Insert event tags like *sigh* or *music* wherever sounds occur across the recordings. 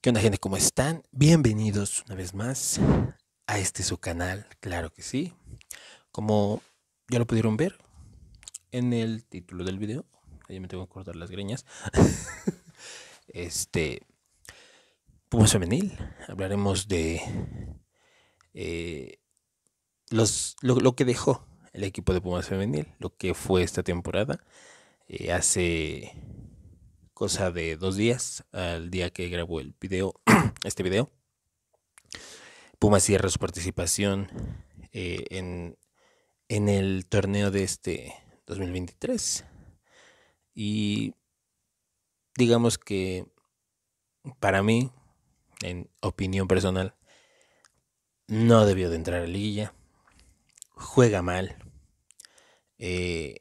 ¿Qué onda gente? ¿Cómo están? Bienvenidos una vez más a este su canal, claro que sí. Como ya lo pudieron ver en el título del video, ahí me tengo que cortar las greñas. *laughs* este, Pumas femenil, hablaremos de eh, los, lo, que dejó el equipo de Pumas femenil, lo que fue esta temporada. Eh, hace cosa de dos días al día que grabó el video, *clears throat* este video. Puma cierra su participación eh, en, en el torneo de este 2023. Y digamos que para mí, en opinión personal, no debió de entrar a liguilla. Juega mal. Eh,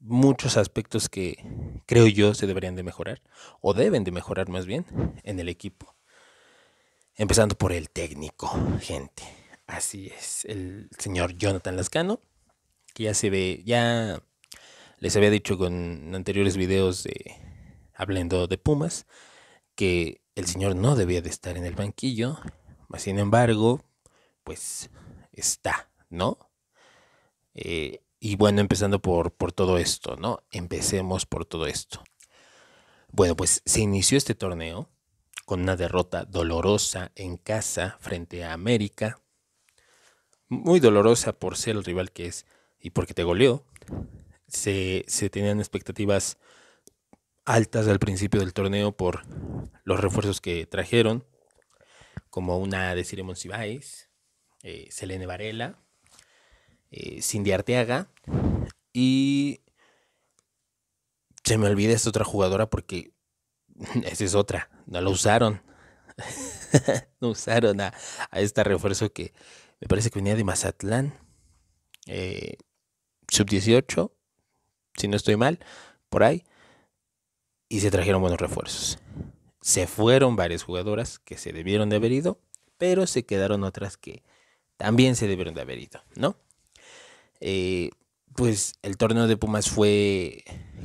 muchos aspectos que creo yo se deberían de mejorar, o deben de mejorar más bien, en el equipo. Empezando por el técnico, gente. Así es, el señor Jonathan Lascano, que ya se ve, ya les había dicho con anteriores videos de hablando de Pumas, que el señor no debía de estar en el banquillo, sin embargo, pues está, ¿no? Eh, y bueno, empezando por, por todo esto, ¿no? Empecemos por todo esto. Bueno, pues se inició este torneo con una derrota dolorosa en casa frente a América. Muy dolorosa por ser el rival que es y porque te goleó. Se, tenían expectativas altas al principio del torneo por los refuerzos que trajeron, como una de Cire Monsiváis, eh, Selene Varela, eh, Cindy Arteaga. Y se me olvida esta otra jugadora porque *laughs* esa es otra. No la usaron. *laughs* no usaron a, este refuerzo que me parece que venía de Mazatlán. Eh, Sub-18, si no estoy mal, por ahí. Y se trajeron buenos refuerzos. Se fueron varias jugadoras que se debieron de haber ido, pero se quedaron otras que también se debieron de haber ido, ¿no? Eh, pues el torneo de Pumas fue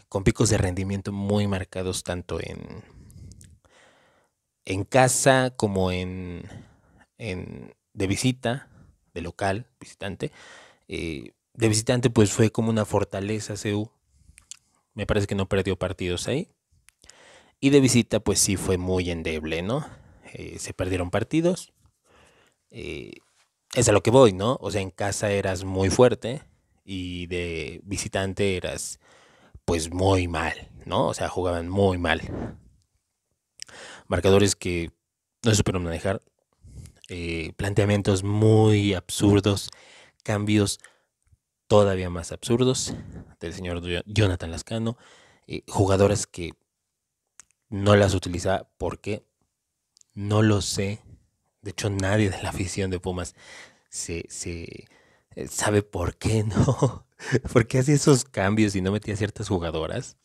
con picos de rendimiento muy marcados tanto en, en casa como en, de visita, de local, visitante. Eh, de visitante pues fue como una fortaleza CEU Me parece que no perdió partidos ahí. Y de visita pues sí fue muy endeble, ¿no? Eh, se perdieron partidos es a lo que voy, ¿no? O sea, en casa eras muy fuerte y de visitante eras pues muy mal, ¿no? O sea, jugaban muy mal. Marcadores que no se supieron manejar, eh, planteamientos muy absurdos, cambios todavía más absurdos del señor Jonathan Lascano, eh, jugadoras que no las utiliza porque no lo sé de hecho, nadie de la afición de Pumas se, eh, sabe por qué no. *laughs* ¿Por qué hacía esos cambios y no metía ciertas jugadoras?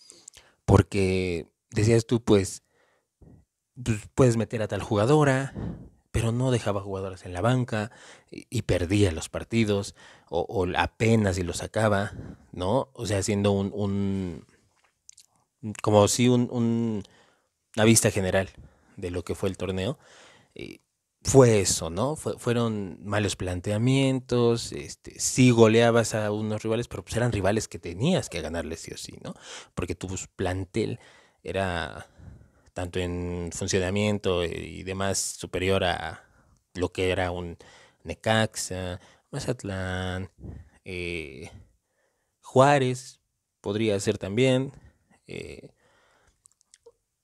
Porque decías tú, pues, pues puedes meter a tal jugadora, pero no dejaba jugadoras en la banca y, perdía los partidos o, apenas y los sacaba, ¿no? O sea, haciendo un, como si un, una vista general de lo que fue el torneo. Eh, fue eso, ¿no? fueron malos planteamientos, este, sí goleabas a unos rivales, pero pues, eran rivales que tenías que ganarles sí o sí, ¿no? Porque tu plantel era tanto en funcionamiento y demás superior a lo que era un Necaxa, Mazatlán, eh, Juárez, podría ser también. Eh,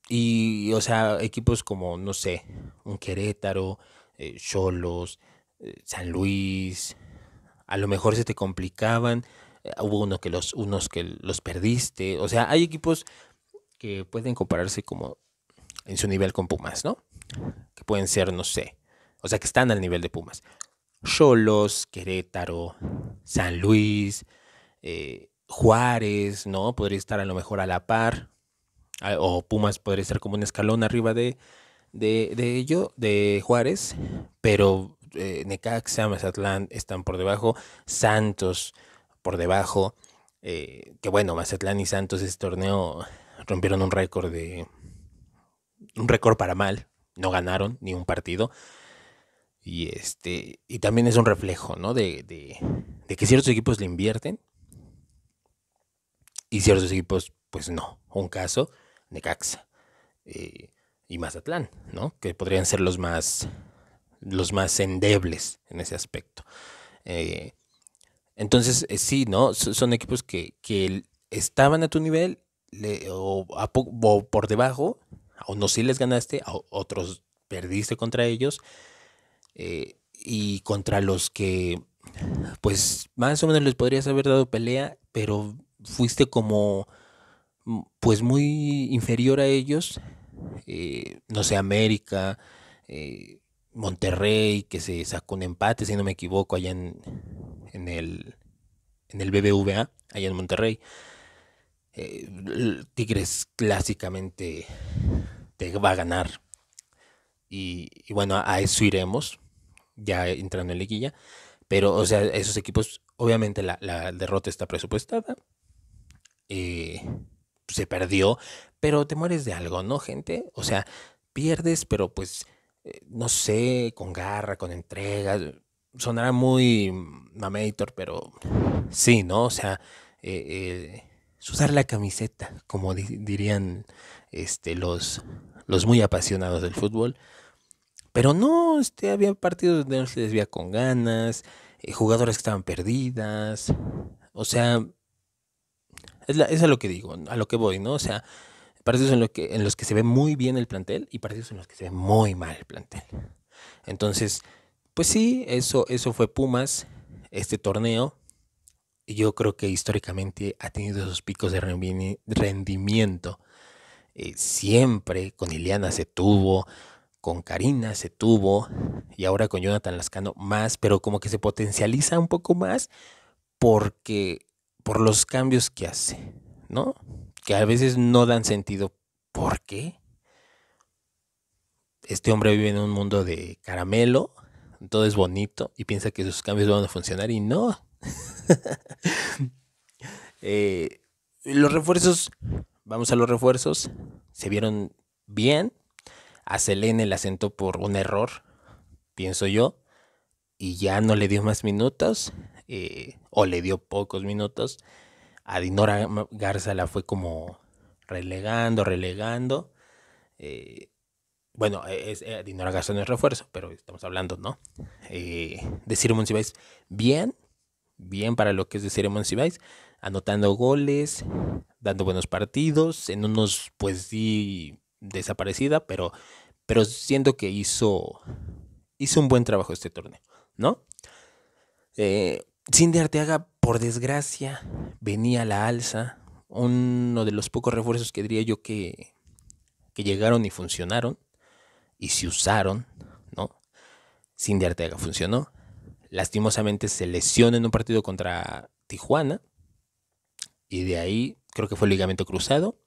y, o sea, equipos como, no sé, un Querétaro, eh, Cholos, eh, San Luis, a lo mejor se te complicaban, eh, hubo uno que los, unos que los perdiste, o sea, hay equipos que pueden compararse como en su nivel con Pumas, ¿no? Que pueden ser, no sé, o sea, que están al nivel de Pumas. Cholos, Querétaro, San Luis, Juárez, ¿no? Podría estar a lo mejor a la par, Ah, o Pumas podría estar como un escalón arriba de, de ello, de Juárez, pero eh, Necaxa, Mazatlán están por debajo, Santos por debajo, eh, que bueno, Mazatlán y Santos este torneo rompieron un récord de... un récord para mal, no ganaron ni un partido. Y este, y también es un reflejo, ¿no? De, de, que ciertos equipos le invierten y ciertos equipos, pues no. Un caso, Necaxa eh, y Mazatlán, ¿no? Que podrían ser los más, los más endebles en ese aspecto. Eh, entonces, eh, sí, ¿no? son equipos que, estaban a tu nivel o, por debajo, a unos sí les ganaste, a otros perdiste contra ellos. y contra los que, pues, más o menos les podrías haber dado pelea, pero fuiste como pues muy inferior a ellos, eh, no sé, América, eh, Monterrey, que se sacó un empate, si no me equivoco, allá en, en, el, en el BBVA, allá en Monterrey. Eh, Tigres clásicamente te va a ganar. Y, bueno, a, eso iremos, ya entrando en liguilla. Pero, o sea, esos equipos, obviamente la, derrota está presupuestada se perdió, pero te mueres de algo, ¿no, gente? O sea, pierdes, pero pues, eh, no sé, con garra, con entrega. Sonará muy mamator, pero sí, ¿no? O sea, eh, eh la camiseta, como dirían este, los, los muy apasionados del fútbol. Pero no, este, había partidos donde no se les veía con ganas, eh, jugadores que estaban perdidas. O sea, es, a lo que digo, a lo que voy, ¿no? O sea, partidos en, lo que, en los que se ve muy bien el plantel y partidos en los que se ve muy mal el plantel. Entonces, pues sí, eso, eso fue Pumas, este torneo. Y Yo creo que históricamente ha tenido esos picos de rendimiento. Eh, siempre con Ileana se tuvo, con Karina se tuvo, y ahora con Jonathan Lascano más, pero como que se potencializa un poco más porque por los cambios que hace, ¿no? Que a veces no dan sentido. ¿Por qué? Este hombre vive en un mundo de caramelo, todo es bonito y piensa que sus cambios van a funcionar y no. *laughs* Eh, los refuerzos, vamos a los refuerzos, se vieron bien. A Selene le asentó por un error, pienso yo, y ya no le dio más minutos. Eh, o le dio pocos minutos. A Dinora Garza la fue como relegando, relegando. Eh, bueno, es, eh, Dinora Garza no es refuerzo, pero estamos hablando, ¿no? de Ciro Monsiváis, bien, bien para lo que es de Ciro Monsiváis, anotando goles, dando buenos partidos, en unos, pues sí, desaparecida, pero, pero siento que hizo, hizo un buen trabajo este torneo, ¿no? Eh, Cindy Arteaga, por desgracia, venía a la alza. Uno de los pocos refuerzos que diría yo que, que llegaron y funcionaron y se usaron, ¿no? Cindy Arteaga funcionó. Lastimosamente se lesionó en un partido contra Tijuana. Y de ahí creo que fue ligamento cruzado.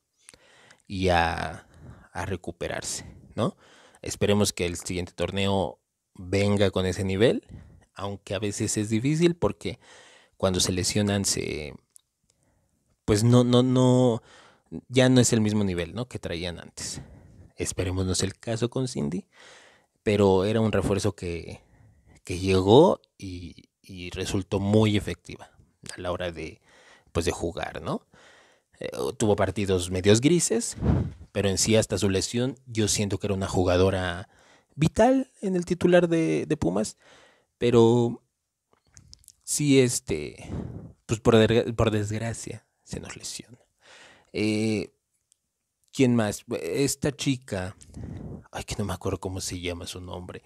Y a, a recuperarse, ¿no? Esperemos que el siguiente torneo venga con ese nivel aunque a veces es difícil porque cuando se lesionan se pues no no no ya no es el mismo nivel, ¿no? que traían antes. Esperemos no es el caso con Cindy, pero era un refuerzo que, llegó y, resultó muy efectiva a la hora de pues de jugar, ¿no? Eh, tuvo partidos medios grises, pero en sí hasta su lesión yo siento que era una jugadora vital en el titular de Pumas pero sí, este, pues por, desgracia se nos lesiona. Eh, ¿Quién más? Esta chica, ay que no me acuerdo cómo se llama su nombre.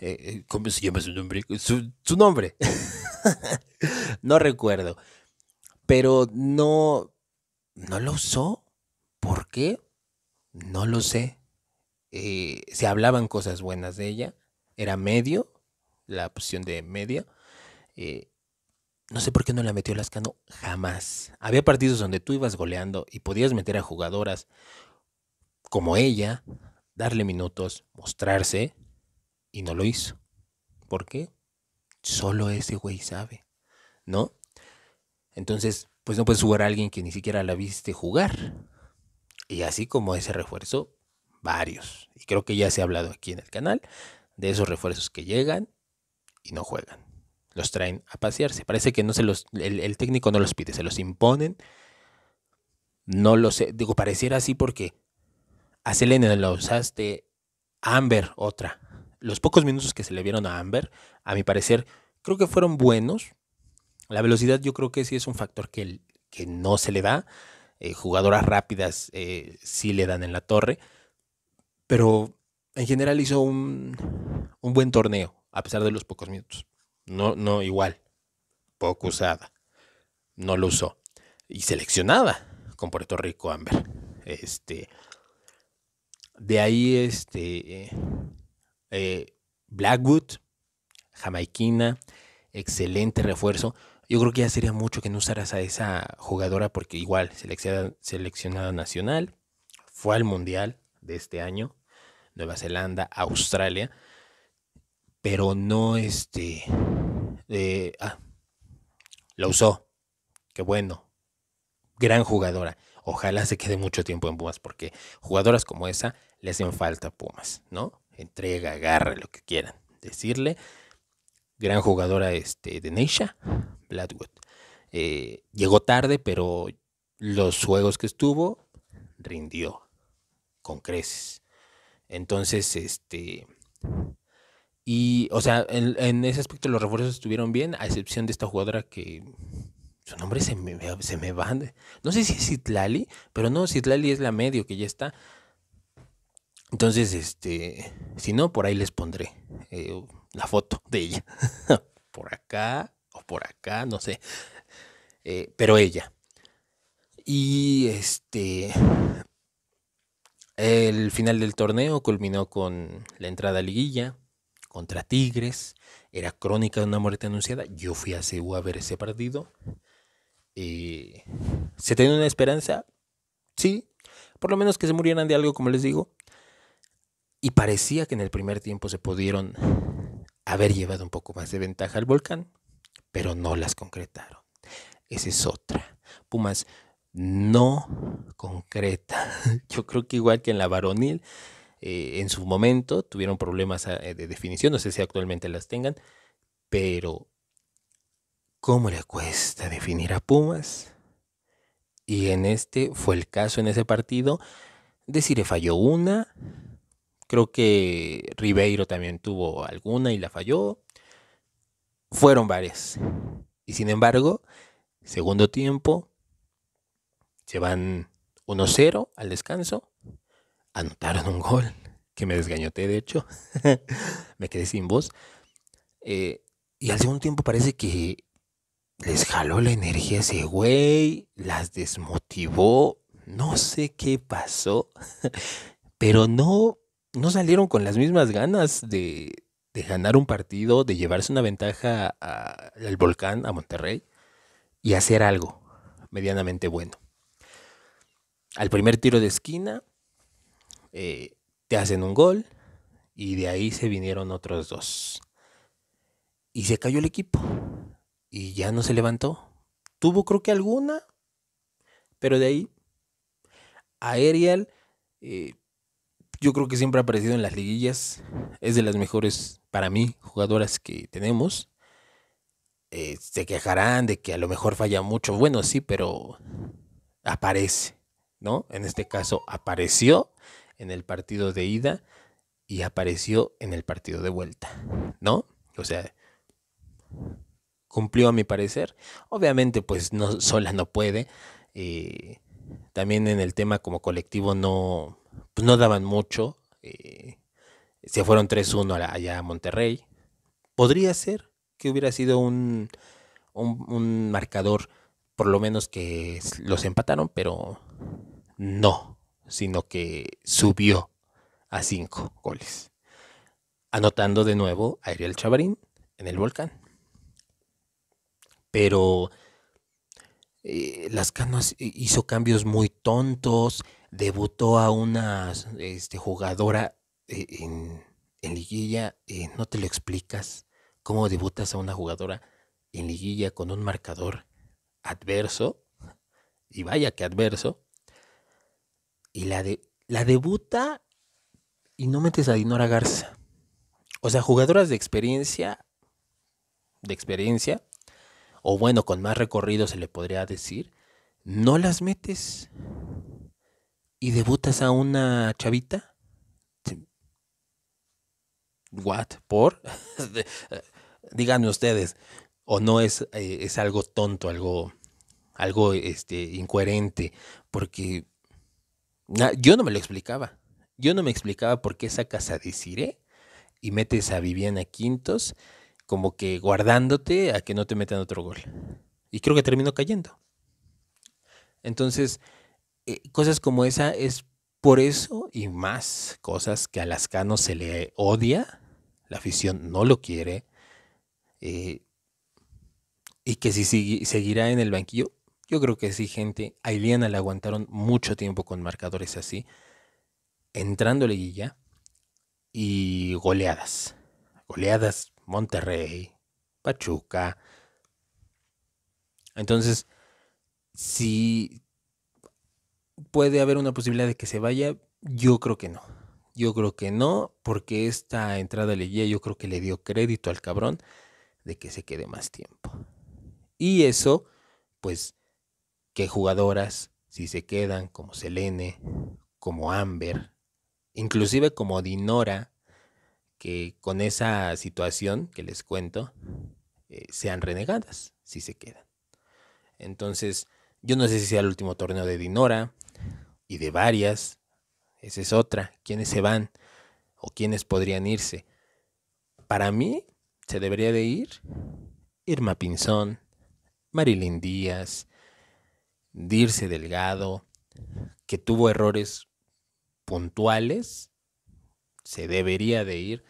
Eh, eh, ¿Cómo se llama su nombre? Su, nombre. *laughs* no recuerdo. Pero no, no lo usó. ¿Por qué? No lo sé. se hablaban cosas buenas de ella. Era medio, la posición de media. Eh, no sé por qué no la metió Lascano jamás. Había partidos donde tú ibas goleando y podías meter a jugadoras como ella, darle minutos, mostrarse, y no lo hizo. ¿Por qué? Solo ese güey sabe, ¿no? Entonces, pues no puedes jugar a alguien que ni siquiera la viste jugar. Y así como ese refuerzo, varios. Y creo que ya se ha hablado aquí en el canal de esos refuerzos que llegan y no juegan. Los traen a pasearse. Parece que no se los, el, técnico no los pide, se los imponen. No lo sé, digo, pareciera así porque a Selena la usaste, Amber otra. Los pocos minutos que se le vieron a Amber, a mi parecer, creo que fueron buenos. La velocidad yo creo que sí es un factor que, que no se le da. Eh, jugadoras rápidas eh, sí le dan en la torre. Pero en general hizo un buen torneo a pesar de los pocos minutos. No, no, igual. Poco usada. No lo usó. Y seleccionada con Puerto Rico Amber. Este. De ahí, este. Eh, Blackwood, jamaiquina, excelente refuerzo. Yo creo que ya sería mucho que no usaras a esa jugadora porque igual seleccionada nacional, fue al Mundial de este año, Nueva Zelanda, Australia pero no este... Eh, ah, lo ah, usó. Qué bueno. Gran jugadora. Ojalá se quede mucho tiempo en Pumas, porque jugadoras como esa le hacen falta Pumas, ¿no? Entrega, agarre lo que quieran. Decirle, gran jugadora este, de Neisha, Blackwood. Eh, llegó tarde, pero los juegos que estuvo, rindió con creces. Entonces, este, y, o sea, en, ese aspecto los refuerzos estuvieron bien, a excepción de esta jugadora que su nombre se me, se va. No sé si es Citlali, pero no, Citlali es la medio que ya está. Entonces, este, si no, por ahí les pondré eh, la foto de ella. *laughs* por acá o por acá, no sé. Eh, pero ella. Y este. El final del torneo culminó con la entrada a liguilla contra Tigres, era crónica de una muerte anunciada, yo fui a CEU a ver ese partido. Eh, ¿Se tenía una esperanza? Sí, por lo menos que se murieran de algo, como les digo. Y parecía que en el primer tiempo se pudieron haber llevado un poco más de ventaja al volcán, pero no las concretaron. Esa es otra. Pumas no concreta. *laughs* Yo creo que igual que en la varonil, eh, en su momento tuvieron problemas ah, eh, de definición, no sé si actualmente las tengan, pero ¿cómo le cuesta definir a Pumas? Y en este fue el caso en ese partido. decirle falló una. Creo que Ribeiro también tuvo alguna y la falló. Fueron varias. Y sin embargo, segundo tiempo, se van 1-0 al descanso anotaron un gol, que me desgañoté de hecho, *laughs* me quedé sin voz. Eh, y al segundo tiempo parece que les jaló la energía ese güey, las desmotivó, no sé qué pasó, *laughs* pero no, no salieron con las mismas ganas de, ganar un partido, de llevarse una ventaja al volcán, a Monterrey, y hacer algo medianamente bueno. Al primer tiro de esquina, eh, te hacen un gol y de ahí se vinieron otros dos. Y se cayó el equipo y ya no se levantó. Tuvo creo que alguna, pero de ahí Aerial, eh, yo creo que siempre ha aparecido en las liguillas, es de las mejores para mí jugadoras que tenemos. Eh, se quejarán de que a lo mejor falla mucho. Bueno, sí, pero aparece, ¿no? En este caso apareció en el partido de ida y apareció en el partido de vuelta, ¿no? O sea, cumplió a mi parecer. Obviamente, pues no, sola no puede. Eh, también en el tema como colectivo no, pues, no daban mucho. Eh, se fueron 3-1 allá a Monterrey. Podría ser que hubiera sido un, un marcador, por lo menos que los empataron, pero no sino que subió a cinco goles, anotando de nuevo a Ariel Chavarín en el volcán. Pero eh, Las Canas hizo cambios muy tontos, debutó a una este, jugadora eh, en, liguilla, eh, no te lo explicas cómo debutas a una jugadora en liguilla con un marcador adverso, y vaya que adverso, y la, de, la debuta y no metes a Dinora Garza. O sea, jugadoras de experiencia, de experiencia, o bueno, con más recorrido se le podría decir, no las metes y debutas a una chavita. What? ¿Por? *laughs* Eh, díganme ustedes, o no es, eh, es algo tonto, algo, algo este, incoherente, porque yo no me lo explicaba. Yo no me explicaba por qué sacas a deciré ¿eh? y metes a Viviana Quintos como que guardándote a que no te metan otro gol. Y creo que terminó cayendo. Entonces, eh, cosas como esa es por eso y más cosas que a Lascano se le odia, la afición no lo quiere, eh, y que si seguirá en el banquillo, yo creo que sí, gente. A Iliana la aguantaron mucho tiempo con marcadores así, Entrando Leguilla Y goleadas. Goleadas Monterrey, Pachuca. Entonces, si puede haber una posibilidad de que se vaya, yo creo que no. Yo creo que no, porque esta entrada Leguilla yo creo que le dio crédito al cabrón de que se quede más tiempo. Y eso, pues, jugadoras, si se quedan, como Selene, como Amber, inclusive como Dinora, que con esa situación que les cuento, eh, sean renegadas, si se quedan. Entonces, yo no sé si sea el último torneo de Dinora y de varias. Esa es otra. ¿Quiénes se van o quiénes podrían irse? Para mí, se debería de ir Irma Pinzón, Marilyn Díaz, Dirse Delgado, que tuvo errores puntuales, se debería de ir.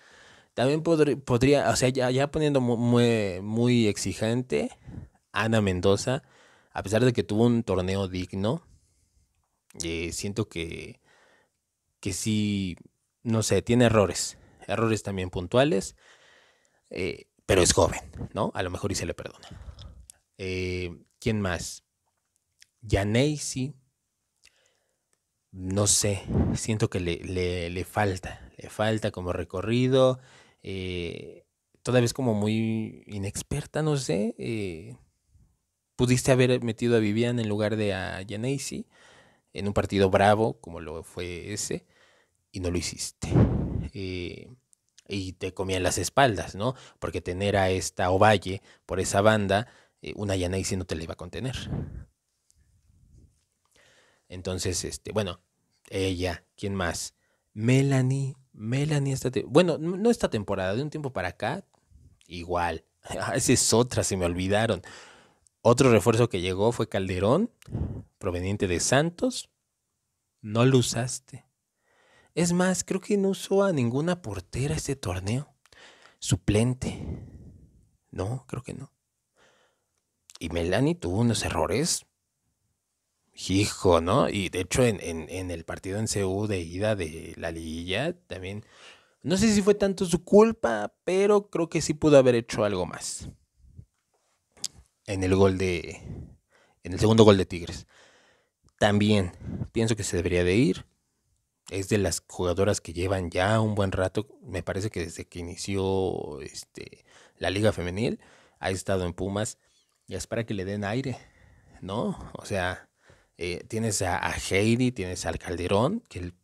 También podría, o sea, ya, poniendo muy, muy exigente, Ana Mendoza, a pesar de que tuvo un torneo digno, eh, siento que, que sí, no sé, tiene errores, errores también puntuales, eh, pero es joven, ¿no? A lo mejor y se le perdona. Eh, ¿Quién más? Yaneisi, no sé, siento que le, falta, le falta como recorrido, eh, todavía como muy inexperta, no sé. Eh, pudiste haber metido a Vivian en lugar de a Yaneisi en un partido bravo como lo fue ese y no lo hiciste. Eh, y te comían las espaldas, ¿no? Porque tener a esta Ovalle por esa banda, eh, una Yaneisi no te la iba a contener. Entonces, este, bueno, ella, ¿quién más? Melanie, Melanie, esta bueno, no esta temporada, de un tiempo para acá, igual. *laughs* Ah, esa es otra, se me olvidaron. Otro refuerzo que llegó fue Calderón, proveniente de Santos. No lo usaste. Es más, creo que no usó a ninguna portera este torneo. Suplente. No, creo que no. Y Melanie tuvo unos errores Hijo, ¿no? Y de hecho en, el partido en CU de ida de la liguilla también, no sé si fue tanto su culpa, pero creo que sí pudo haber hecho algo más. En el gol de, en el segundo gol de Tigres. También pienso que se debería de ir. Es de las jugadoras que llevan ya un buen rato, me parece que desde que inició este, la liga femenil, ha estado en Pumas y es para que le den aire, ¿no? O sea, eh, tienes a, Heidi, tienes al Calderón, que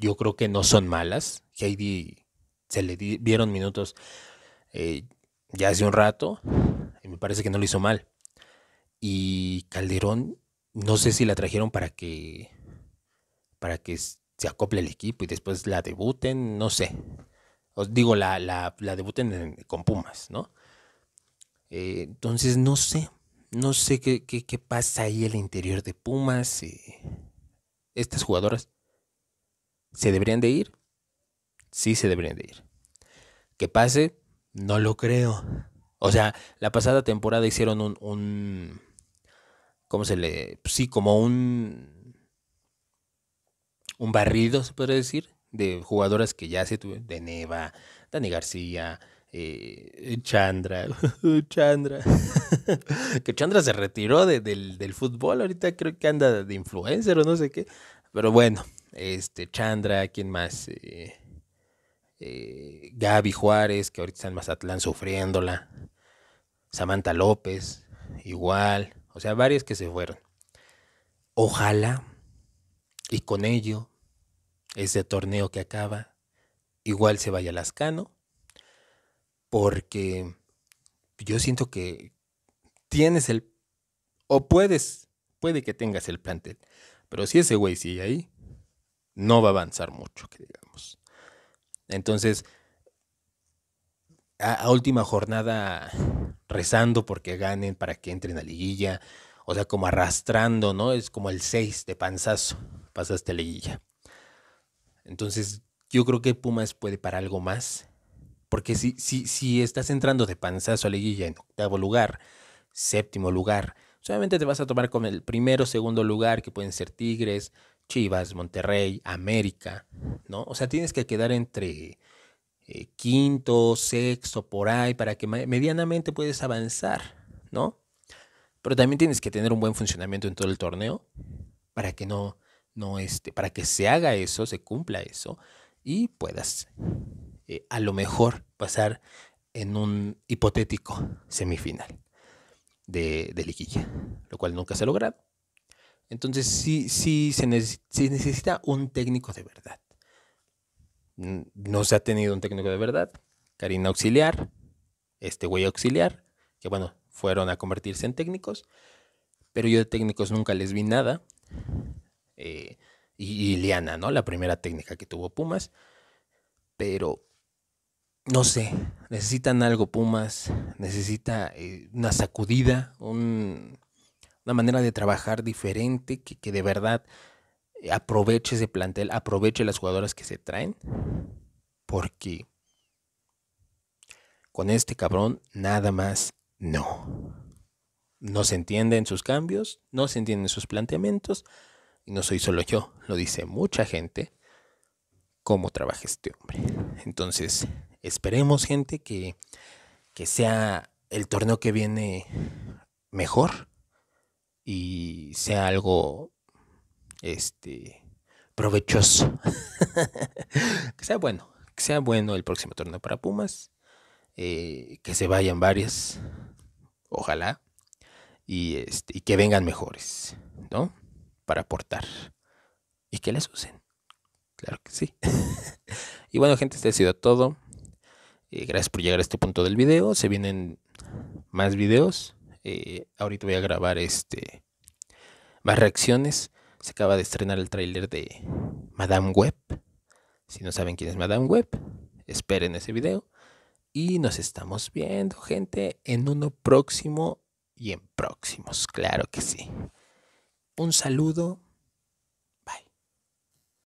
yo creo que no son malas. Heidi se le dieron minutos eh, ya hace un rato y me parece que no lo hizo mal. Y Calderón, no sé si la trajeron para que, para que se acople el equipo y después la debuten, no sé. Os digo, la, debuten con Pumas, ¿no? Eh, entonces, no sé, no sé qué, qué, pasa ahí en el interior de Pumas. Eh, estas jugadoras se deberían de ir. Sí, se deberían de ir. Que pase, no lo creo. O sea, la pasada temporada hicieron un, un ¿cómo se le? Pues sí, como un, un barrido, se podría decir, de jugadoras que ya se tuvieron, de Neva, Dani García, eh, Chandra, *laughs* Chandra, *laughs* que Chandra se retiró del, fútbol, ahorita creo que anda de influencer o no sé qué, pero bueno, este Chandra, ¿quién más? Eh, eh, Gaby Juárez, que ahorita está en Mazatlán sufriéndola, Samantha López, igual, o sea, varios que se fueron. Ojalá, y con ello, ese torneo que acaba, igual se vaya Lascano porque yo siento que tienes el, o puedes, puede que tengas el plantel, pero si ese güey sigue ahí, no va a avanzar mucho, que digamos. Entonces, a, última jornada, rezando porque ganen, para que entren a liguilla, o sea, como arrastrando, ¿no? Es como el 6 de panzazo, pasaste liguilla. Entonces, yo creo que Pumas puede para algo más porque si, si, estás entrando de panzazo a liguilla en octavo lugar, séptimo lugar, solamente pues, te vas a tomar con el primero, segundo lugar, que pueden ser Tigres, Chivas, Monterrey, América, ¿no? O sea, tienes que quedar entre eh, quinto, sexto, por ahí, para que medianamente puedes avanzar, ¿no? Pero también tienes que tener un buen funcionamiento en todo el torneo para que no, no este, para que se haga eso, se cumpla eso y puedas eh, a lo mejor pasar en un hipotético semifinal de, de liguilla, lo cual nunca se ha logrado. Entonces sí, se, necesita un técnico de verdad. No se ha tenido un técnico de verdad. Karina Auxiliar, este güey Auxiliar, que bueno, fueron a convertirse en técnicos, pero yo de técnicos nunca les vi nada. Eh, y, y Liana, ¿no? La primera técnica que tuvo Pumas. Pero no sé, necesitan algo Pumas, necesita eh, una sacudida, una manera de trabajar diferente que de verdad eh, aproveche ese plantel, aproveche las jugadoras que se traen, porque con este cabrón nada más no. No se entienden sus cambios, no se entienden sus planteamientos, y no soy solo yo, lo dice mucha gente cómo trabaja este hombre. Entonces, esperemos, gente, que, sea el torneo que viene mejor y sea algo este provechoso. *laughs* que sea bueno, que sea bueno el próximo torneo para Pumas, eh, que se vayan varias, ojalá, y, este, y que vengan mejores, ¿no? Para aportar y que les usen. Claro que sí. *laughs* y bueno, gente, este ha sido todo. Eh, gracias por llegar a este punto del video. Se vienen más videos. Eh, ahorita voy a grabar este más reacciones. Se acaba de estrenar el tráiler de Madame Web. Si no saben quién es Madame Web, esperen ese video. Y nos estamos viendo, gente, en uno próximo y en próximos. Claro que sí. Un saludo.